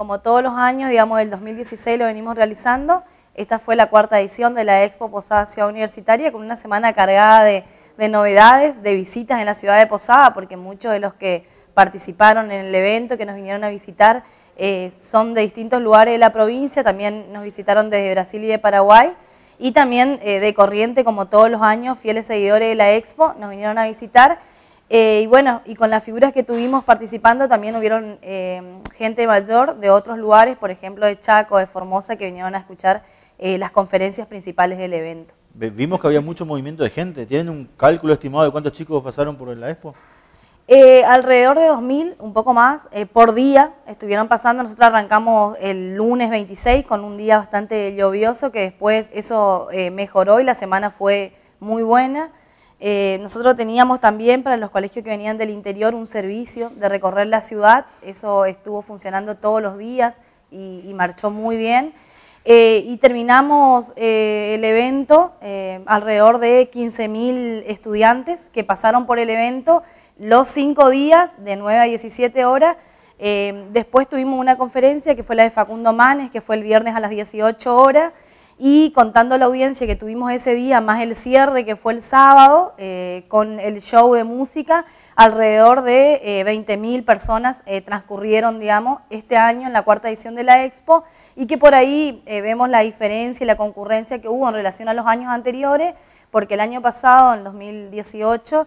Como todos los años, digamos, del 2016 lo venimos realizando. Esta fue la cuarta edición de la Expo Posada Ciudad Universitaria, con una semana cargada de, novedades, de visitas en la ciudad de Posada, porque muchos de los que participaron en el evento, que nos vinieron a visitar, eh, son de distintos lugares de la provincia, también nos visitaron desde Brasil y de Paraguay, y también eh, de Corriente, como todos los años, fieles seguidores de la Expo, nos vinieron a visitar, eh, y bueno, y con las figuras que tuvimos participando también hubieron eh, gente mayor de otros lugares, por ejemplo de Chaco, de Formosa, que vinieron a escuchar eh, las conferencias principales del evento. Vimos que había mucho movimiento de gente. ¿Tienen un cálculo estimado de cuántos chicos pasaron por la expo? alrededor de 2.000, un poco más, por día estuvieron pasando. Nosotros arrancamos el lunes 26 con un día bastante lluvioso, que después eso mejoró y la semana fue muy buena. Eh, nosotros teníamos también para los colegios que venían del interior un servicio de recorrer la ciudad, eso estuvo funcionando todos los días y, marchó muy bien. Eh, y terminamos eh, el evento, alrededor de 15.000 estudiantes que pasaron por el evento los cinco días, de 9 a 17 horas. después tuvimos una conferencia que fue la de Facundo Manes, que fue el viernes a las 18 horas, y contando la audiencia que tuvimos ese día, más el cierre que fue el sábado, eh, con el show de música, alrededor de 20.000 eh, personas eh, transcurrieron, digamos, este año en la cuarta edición de la Expo y que por ahí vemos la diferencia y la concurrencia que hubo en relación a los años anteriores, porque el año pasado, en 2018,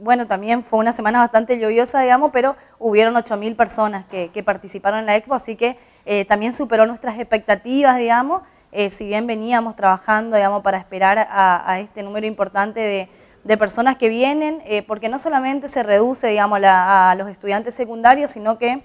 bueno, también fue una semana bastante lluviosa, digamos, pero hubieron 8.000 personas que, participaron en la Expo, así que también superó nuestras expectativas, digamos, eh, si bien veníamos trabajando, para esperar a, este número importante de, personas que vienen, eh, porque no solamente se reduce, a los estudiantes secundarios, sino que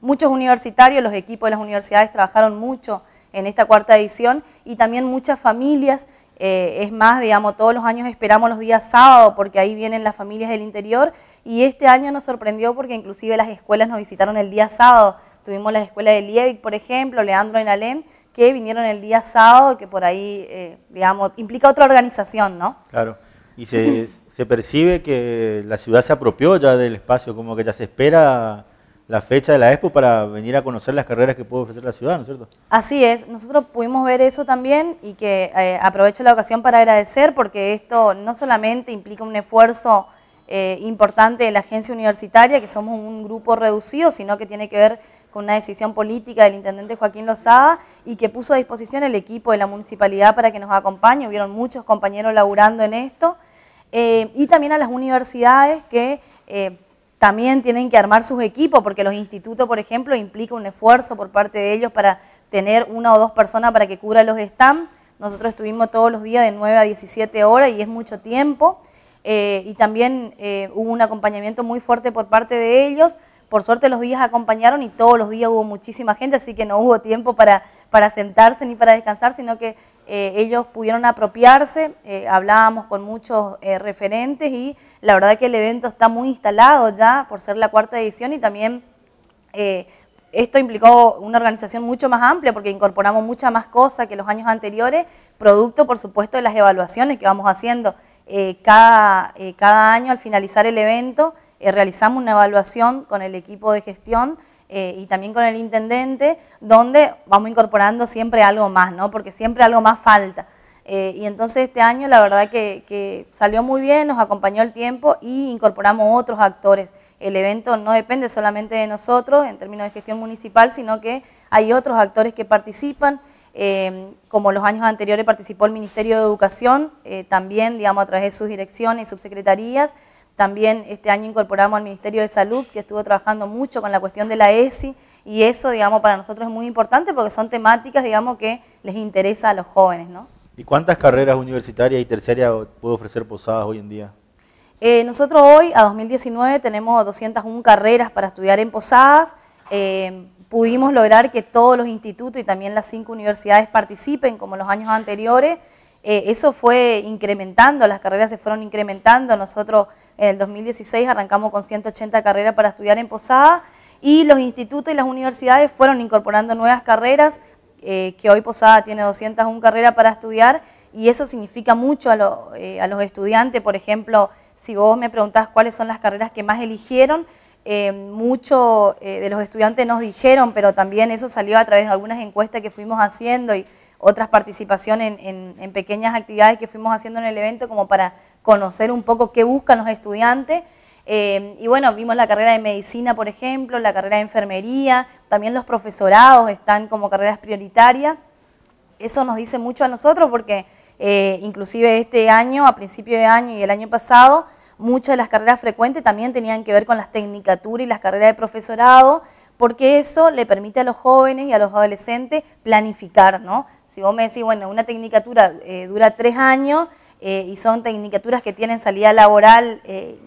muchos universitarios, los equipos de las universidades trabajaron mucho en esta cuarta edición y también muchas familias, eh, es más, todos los años esperamos los días sábados porque ahí vienen las familias del interior y este año nos sorprendió porque inclusive las escuelas nos visitaron el día sábado, tuvimos las escuela de Liebig, por ejemplo, Leandro en Alem, que vinieron el día sábado, que por ahí, eh, digamos, implica otra organización, ¿no? Claro. Y se, percibe que la ciudad se apropió ya del espacio, como que ya se espera la fecha de la expo para venir a conocer las carreras que puede ofrecer la ciudad, ¿no es cierto? Así es, nosotros pudimos ver eso también y que eh, aprovecho la ocasión para agradecer porque esto no solamente implica un esfuerzo eh, importante de la agencia universitaria, que somos un grupo reducido, sino que tiene que ver con una decisión política del intendente Joaquín Lozada y que puso a disposición el equipo de la municipalidad para que nos acompañe. Hubieron muchos compañeros laburando en esto. Eh, y también a las universidades que eh, también tienen que armar sus equipos, porque los institutos, por ejemplo, implica un esfuerzo por parte de ellos para tener una o dos personas para que cubra los stand Nosotros estuvimos todos los días de 9 a 17 horas y es mucho tiempo. Eh, y también hubo un acompañamiento muy fuerte por parte de ellos. Por suerte los días acompañaron y todos los días hubo muchísima gente, así que no hubo tiempo para, sentarse ni para descansar, sino que eh, ellos pudieron apropiarse, eh, hablábamos con muchos eh, referentes y la verdad que el evento está muy instalado ya por ser la cuarta edición y también esto implicó una organización mucho más amplia porque incorporamos mucha más cosas que los años anteriores, producto por supuesto de las evaluaciones que vamos haciendo cada, cada año al finalizar el evento. Eh, realizamos una evaluación con el equipo de gestión eh, y también con el intendente, donde vamos incorporando siempre algo más, porque siempre algo más falta. Eh, y entonces este año la verdad que, salió muy bien, nos acompañó el tiempo y incorporamos otros actores. El evento no depende solamente de nosotros en términos de gestión municipal, sino que hay otros actores que participan. como los años anteriores participó el Ministerio de Educación, también digamos a través de sus direcciones y subsecretarías. También este año incorporamos al Ministerio de Salud, que estuvo trabajando mucho con la cuestión de la ESI, y eso, digamos, para nosotros es muy importante porque son temáticas, digamos, que les interesa a los jóvenes, ¿Y cuántas carreras universitarias y terciarias puede ofrecer Posadas hoy en día? Eh, nosotros hoy, a 2019, tenemos 201 carreras para estudiar en Posadas. Eh, pudimos lograr que todos los institutos y también las cinco universidades participen, como los años anteriores. Eh, eso fue incrementando, las carreras se fueron incrementando. Nosotros en el 2016 arrancamos con 180 carreras para estudiar en Posada y los institutos y las universidades fueron incorporando nuevas carreras, eh, que hoy Posada tiene 201 carreras para estudiar y eso significa mucho eh, a, los estudiantes. Por ejemplo, si vos me preguntás cuáles son las carreras que más eligieron, eh, muchos de los estudiantes nos dijeron, pero también eso salió a través de algunas encuestas que fuimos haciendo y otras participaciones en, pequeñas actividades que fuimos haciendo en el evento como para conocer un poco qué buscan los estudiantes. Eh, y bueno, vimos la carrera de medicina, por ejemplo, la carrera de enfermería, también los profesorados están como carreras prioritarias. Eso nos dice mucho a nosotros porque eh, inclusive este año, a principio de año y el año pasado, muchas de las carreras frecuentes también tenían que ver con las tecnicaturas y las carreras de profesorado, porque eso le permite a los jóvenes y a los adolescentes planificar, ¿no? Si vos me decís, bueno, una tecnicatura eh, dura tres años, eh, y son tecnicaturas que tienen salida laboral, eh,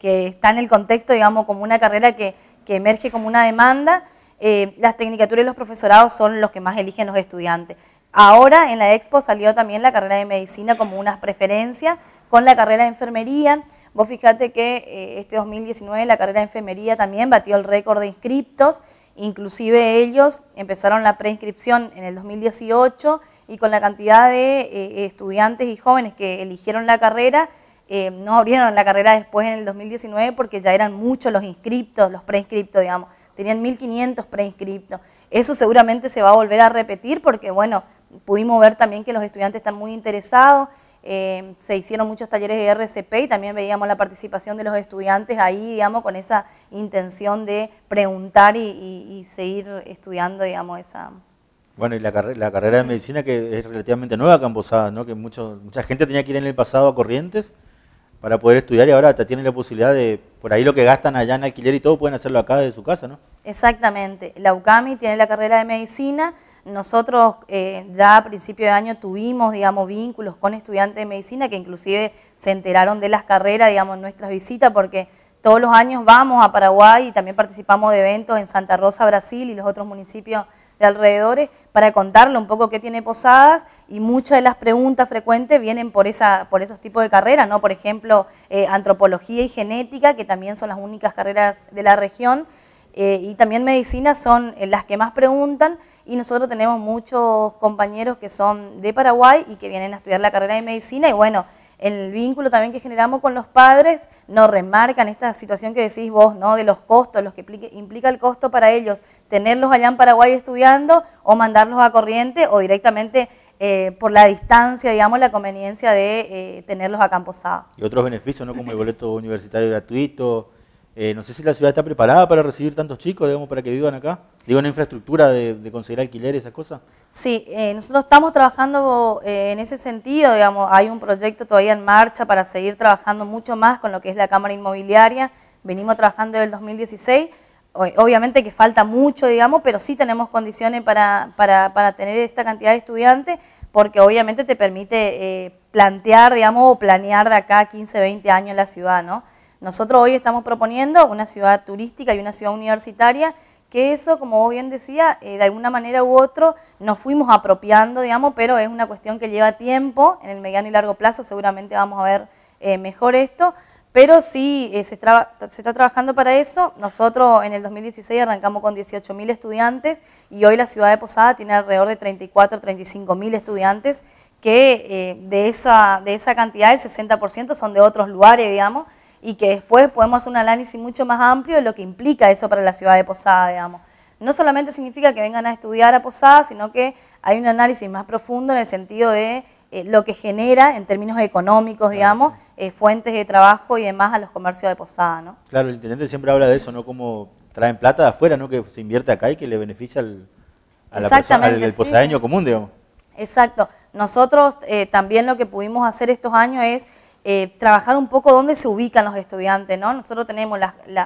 que está en el contexto, digamos, como una carrera que, que emerge como una demanda. Eh, las tecnicaturas y los profesorados son los que más eligen los estudiantes. Ahora en la Expo salió también la carrera de medicina como una preferencia con la carrera de enfermería. Vos fijate que este 2019 la carrera de enfermería también batió el récord de inscriptos, inclusive ellos empezaron la preinscripción en el 2018 y con la cantidad de eh, estudiantes y jóvenes que eligieron la carrera, eh, no abrieron la carrera después en el 2019 porque ya eran muchos los inscriptos, los preinscriptos, digamos. Tenían 1.500 preinscriptos. Eso seguramente se va a volver a repetir porque, bueno, pudimos ver también que los estudiantes están muy interesados. Eh, se hicieron muchos talleres de RCP y también veíamos la participación de los estudiantes ahí, digamos, con esa intención de preguntar y seguir estudiando, digamos, esa, bueno, y la, carrera de medicina que es relativamente nueva acá en Posadas, ¿no? que mucha gente tenía que ir en el pasado a Corrientes para poder estudiar y ahora te tienen la posibilidad de, por ahí lo que gastan allá en alquiler y todo, pueden hacerlo acá desde su casa, ¿no? Exactamente. La UCAMI tiene la carrera de medicina. Nosotros eh, ya a principio de año tuvimos, digamos, vínculos con estudiantes de medicina que inclusive se enteraron de las carreras, digamos, en nuestras visitas porque todos los años vamos a Paraguay y también participamos de eventos en Santa Rosa, Brasil y los otros municipios de alrededores para contarle un poco qué tiene Posadas y muchas de las preguntas frecuentes vienen por, esa, por esos tipos de carreras, ¿no? Por ejemplo, eh, antropología y genética, que también son las únicas carreras de la región, eh, y también medicina son eh, las que más preguntan, y nosotros tenemos muchos compañeros que son de Paraguay y que vienen a estudiar la carrera de medicina, y bueno, el vínculo también que generamos con los padres nos remarcan esta situación que decís vos, ¿no? De los costos, los que implica, el costo para ellos, tenerlos allá en Paraguay estudiando o mandarlos a corriente o directamente eh, por la distancia, digamos, la conveniencia de eh, tenerlos a Y otros beneficios, ¿no? Como el boleto universitario gratuito, eh, no sé si la ciudad está preparada para recibir tantos chicos, digamos, para que vivan acá. Digo, una infraestructura de, conseguir alquiler, esas cosas. Sí, eh, nosotros estamos trabajando eh, en ese sentido, digamos, hay un proyecto todavía en marcha para seguir trabajando mucho más con lo que es la Cámara Inmobiliaria. Venimos trabajando desde el 2016. Obviamente que falta mucho, digamos, pero sí tenemos condiciones para, tener esta cantidad de estudiantes porque obviamente te permite plantear, digamos, o planear de acá 15, 20 años la ciudad, ¿no? Nosotros hoy estamos proponiendo una ciudad turística y una ciudad universitaria que eso, como bien decía, eh, de alguna manera u otro nos fuimos apropiando, digamos, pero es una cuestión que lleva tiempo, en el mediano y largo plazo seguramente vamos a ver eh, mejor esto, pero sí eh, se, está trabajando para eso. Nosotros en el 2016 arrancamos con 18.000 estudiantes y hoy la ciudad de Posada tiene alrededor de 34, 35.000 estudiantes que de, esa, de esa cantidad el 60% son de otros lugares, digamos, y que después podemos hacer un análisis mucho más amplio de lo que implica eso para la ciudad de Posada, digamos. No solamente significa que vengan a estudiar a Posada, sino que hay un análisis más profundo en el sentido de eh, lo que genera en términos económicos, digamos, eh, fuentes de trabajo y demás a los comercios de Posada, ¿no? Claro, el intendente siempre habla de eso, ¿no? Como traen plata de afuera, ¿no? Que se invierte acá y que le beneficia al, a la al, común, digamos. Exacto. Nosotros eh, también lo que pudimos hacer estos años es eh, trabajar un poco dónde se ubican los estudiantes. ¿no? Nosotros tenemos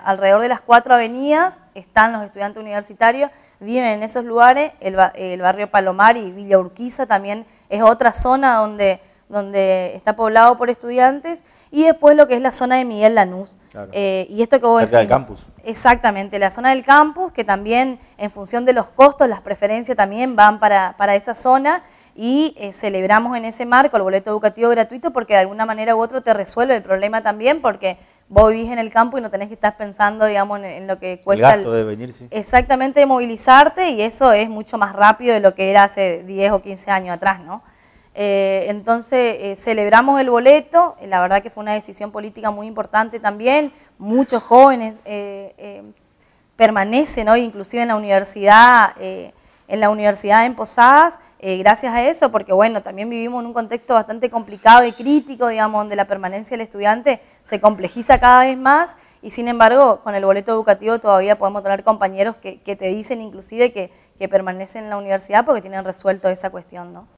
alrededor de las cuatro avenidas, están los estudiantes universitarios, viven en esos lugares, el, barrio Palomar y Villa Urquiza también es otra zona donde, donde está poblado por estudiantes, y después lo que es la zona de Miguel Lanús. Eh, y esto que vos del campus. Exactamente, la zona del campus, que también en función de los costos, las preferencias también van para, para esa zona, y eh, celebramos en ese marco el boleto educativo gratuito porque de alguna manera u otro te resuelve el problema también porque vos vivís en el campo y no tenés que estar pensando, digamos, en, lo que cuesta... El gasto de venir, sí. Exactamente, de movilizarte y eso es mucho más rápido de lo que era hace 10 o 15 años atrás, ¿no? Eh, entonces, eh, celebramos el boleto, la verdad que fue una decisión política muy importante también, muchos jóvenes permanecen hoy, inclusive en la universidad, en la universidad en Posadas, eh, gracias a eso, porque bueno, también vivimos en un contexto bastante complicado y crítico, digamos, donde la permanencia del estudiante se complejiza cada vez más y sin embargo, con el boleto educativo todavía podemos tener compañeros que, te dicen inclusive que, que permanecen en la universidad porque tienen resuelto esa cuestión, ¿no?